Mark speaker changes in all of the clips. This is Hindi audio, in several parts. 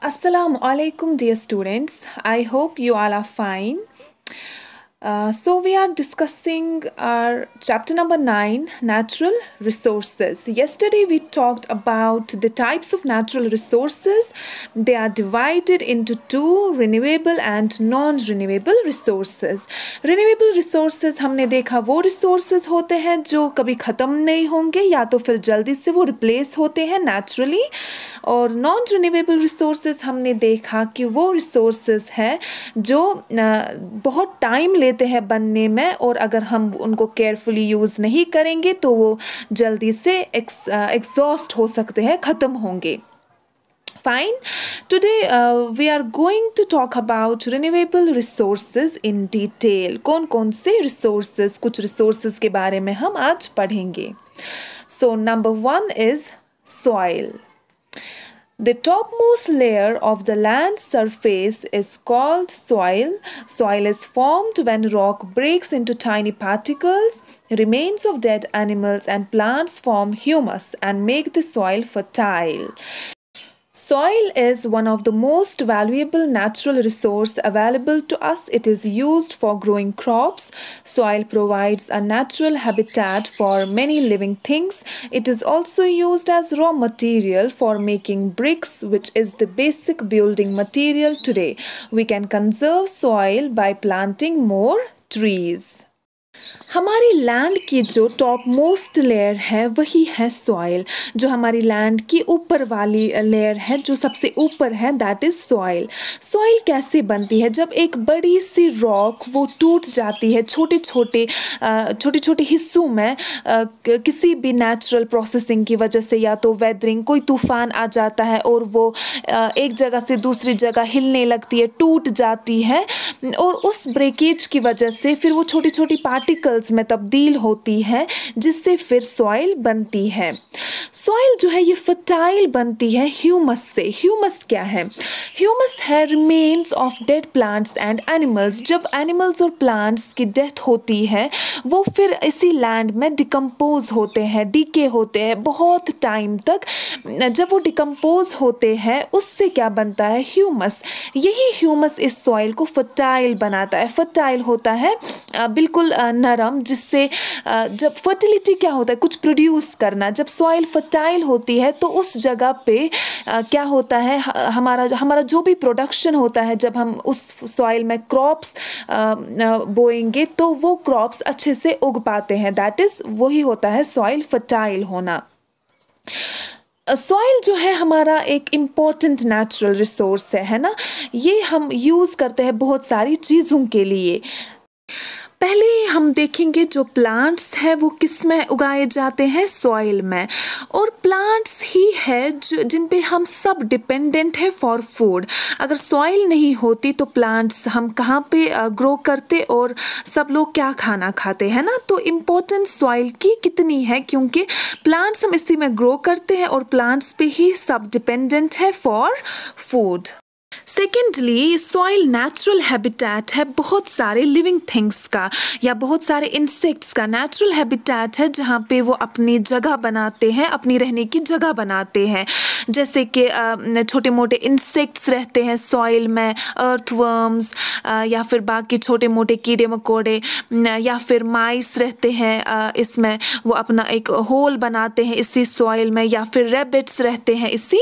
Speaker 1: Assalamu alaikum dear students. I hope you all are fine. So we are discussing our chapter number nine natural resources yesterday we talked about the types of natural resources they are divided into two renewable and non renewable resources renewable resources हमने देखा वो रिसोर्सेज होते हैं जो कभी ख़त्म नहीं होंगे या तो फिर जल्दी से वो रिप्लेस होते हैं नेचुरली और नॉन रिन्यूएबल रिसोर्सेज हमने देखा कि वो रिसोर्सेज हैं जो uh, बहुत टाइम लेते हैं बनने में और अगर हम उनको केयरफुली यूज़ नहीं करेंगे तो वो जल्दी से एग्जॉस्ट uh, हो सकते हैं ख़त्म होंगे fine today we are going to talk about renewable resources in detail कौन कौन से रिसोर्स कुछ रिसोर्सेज के बारे में हम आज पढ़ेंगे so number one is soil The topmost layer of the land surface is called soil. Soil is formed when rock breaks into tiny particles. Remains of dead animals and plants form humus and make the soil fertile. Soil is one of the most valuable natural resource available to us. It is used for growing crops. Soil provides a natural habitat for many living things. It is also used as raw material for making bricks which is the basic building material today. We can conserve soil by planting more trees. हमारी लैंड की जो टॉप मोस्ट लेयर है वही है सॉइल जो हमारी लैंड की ऊपर वाली लेयर है जो सबसे ऊपर है दैट इज़ सॉइल सॉइल कैसे बनती है जब एक बड़ी सी रॉक वो टूट जाती है छोटे छोटे छोटे छोटे हिस्सों में किसी भी नेचुरल प्रोसेसिंग की वजह से या तो वेदरिंग कोई तूफ़ान आ जाता है और वो एक जगह से दूसरी जगह हिलने लगती है टूट जाती है और उस ब्रेकेज की वजह से फिर वो छोटी छोटी पार्ट पार्टिकल्स में तब्दील होती है जिससे फिर सॉइल बनती है सॉइल जो है ये फर्टाइल बनती है ह्यूमस से ह्यूमस क्या है ह्यूमस है remains of dead plants and animals जब एनिमल्स और प्लांट्स की डेथ होती है वो फिर इसी लैंड में डिकम्पोज होते हैं डीके होते हैं बहुत टाइम तक जब वो डिकम्पोज होते हैं उससे क्या बनता है ह्यूमस यही ह्यूमस इस सॉइल को फर्टाइल बनाता है फर्टाइल होता है बिल्कुल नरम जिससे जब फर्टिलिटी क्या होता है कुछ प्रोड्यूस करना जब सॉइल फर्टाइल होती है तो उस जगह पे क्या होता है हमारा हमारा जो भी प्रोडक्शन होता है जब हम उस सॉइल में क्रॉप्स बोएंगे तो वो क्रॉप्स अच्छे से उग पाते हैं दैट इज़ वही होता है सॉइल फर्टाइल होना सॉइल जो है हमारा एक इम्पॉर्टेंट नेचुरल रिसोर्स है है ना ये हम यूज़ करते हैं बहुत सारी चीज़ों के लिए पहले हम देखेंगे जो प्लांट्स है वो किस में उगाए जाते हैं सॉइल में और प्लांट्स ही है जो जिन पे हम सब डिपेंडेंट है फॉर फूड अगर सॉइल नहीं होती तो प्लांट्स हम कहाँ पे ग्रो करते और सब लोग क्या खाना खाते हैं ना तो इम्पोर्टेंस सॉइल की कितनी है क्योंकि प्लांट्स हम इसी में ग्रो करते हैं और प्लांट्स पे ही सब डिपेंडेंट है for food secondly soil natural habitat है बहुत सारे लिविंग थिंग्स का या बहुत सारे इंसेक्ट्स का नेचुरल हैबिटेट है जहाँ पे वो अपनी जगह बनाते हैं अपनी रहने की जगह बनाते हैं जैसे कि छोटे मोटे इंसेक्ट्स रहते हैं सॉइल में अर्थवर्म्स या फिर बाकी छोटे मोटे कीड़े मकोड़े या फिर माइस रहते हैं इसमें वो अपना एक होल बनाते हैं इसी सॉइल में या फिर रेबिट्स रहते हैं इसी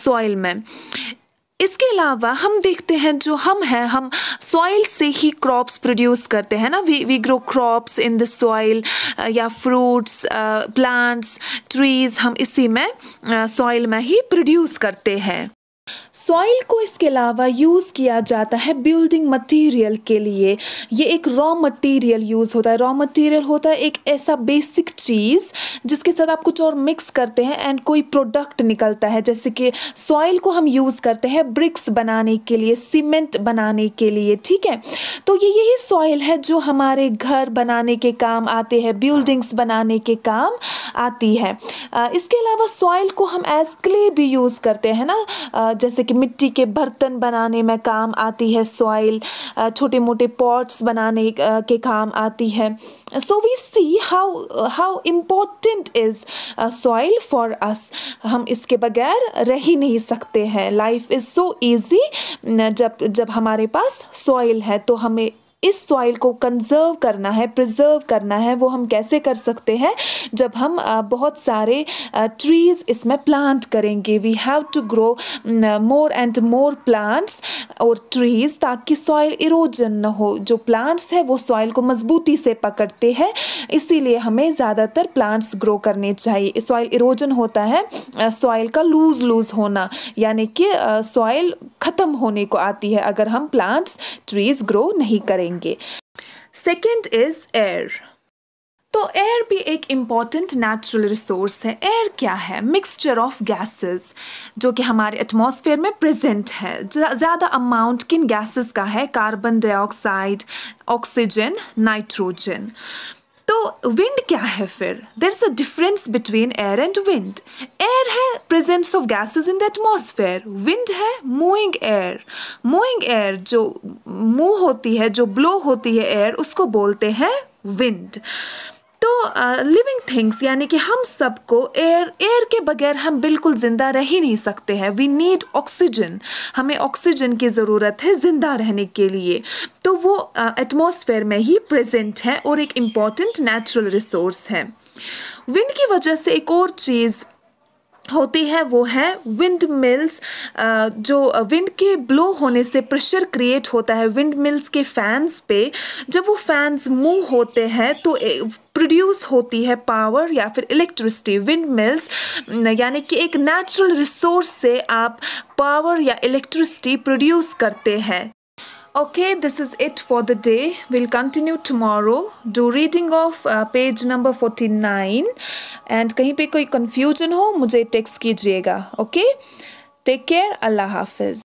Speaker 1: सॉइल में इसके अलावा हम देखते हैं जो हम हैं हम सॉइल से ही क्रॉप्स प्रोड्यूस करते हैं ना we we grow crops in the soil या फ्रूट्स प्लांट्स ट्रीज़ हम इसी में सॉइल uh, में ही प्रोड्यूस करते हैं सॉइल को इसके अलावा यूज़ किया जाता है बिल्डिंग मटेरियल के लिए ये एक रॉ मटेरियल यूज़ होता है रॉ मटेरियल होता है एक ऐसा बेसिक चीज़ जिसके साथ आप कुछ और मिक्स करते हैं एंड कोई प्रोडक्ट निकलता है जैसे कि सॉइल को हम यूज़ करते हैं ब्रिक्स बनाने के लिए सीमेंट बनाने के लिए ठीक है तो ये यही सॉइल है जो हमारे घर बनाने के काम आते हैं बिल्डिंग्स बनाने के काम आती है इसके अलावा सॉइल को हम एज क्ले भी यूज़ करते हैं ना जैसे कि मिट्टी के बर्तन बनाने में काम आती है सॉइल छोटे मोटे पॉट्स बनाने के काम आती है so we see how how important is soil for us हम इसके बगैर रह ही नहीं सकते हैं लाइफ इज़ सो ईजी जब जब हमारे पास सॉइल है तो हमें इस सॉइल को कंजर्व करना है प्रिजर्व करना है वो हम कैसे कर सकते हैं जब हम बहुत सारे ट्रीज़ इसमें प्लांट करेंगे we have to grow more and more plants और ट्रीज़ ताकि सॉइल इरोजन न हो जो प्लांट्स है वो सॉइल को मजबूती से पकड़ते हैं इसीलिए हमें ज़्यादातर प्लांट्स ग्रो करने चाहिए सॉइल इरोजन होता है सॉइल का लूज़ लूज़ होना यानी कि सॉइल ख़त्म होने को आती है अगर हम प्लांट्स ट्रीज ग्रो नहीं करेंगे सेकेंड इज़ एयर तो एयर भी एक इम्पॉर्टेंट नेचुरल रिसोर्स है एयर क्या है मिक्सचर ऑफ गैसेस जो कि हमारे एटमॉस्फेयर में प्रेजेंट है ज़्यादा अमाउंट किन गैसेस का है कार्बन डाइऑक्साइड ऑक्सीजन नाइट्रोजन तो विंड क्या है फिर there is a difference between air and wind air है presence of gases in the atmosphere wind है मूविंग एयर मूविंग एयर जो मूव होती है जो ब्लो होती है एयर उसको बोलते हैं विंड तो लिविंग थिंग्स यानी कि हम सबको एयर एयर के बगैर हम बिल्कुल ज़िंदा रह ही नहीं सकते हैं वी नीड ऑक्सीजन हमें ऑक्सीजन की ज़रूरत है ज़िंदा रहने के लिए तो वो एटमॉस्फेयर uh, में ही प्रेजेंट है और एक इम्पॉर्टेंट नेचुरल रिसोर्स है विंड की वजह से एक और चीज़ होती है वो है विंड मिल्स जो विंड के ब्लो होने से प्रेशर क्रिएट होता है विंड मिल्स के फैंस पे जब वो फैंस मूव होते हैं तो प्रोड्यूस होती है पावर या फिर इलेक्ट्रिसिटी विंड मिल्स यानी कि एक नेचुरल रिसोर्स से आप पावर या इलेक्ट्रिसिटी प्रोड्यूस करते हैं Okay, this is it for the day. We'll continue tomorrow. Do reading of uh, page number 49. And कहीं पे कोई confusion हो मुझे text कीजिएगा Okay? Take care. Allah Hafiz.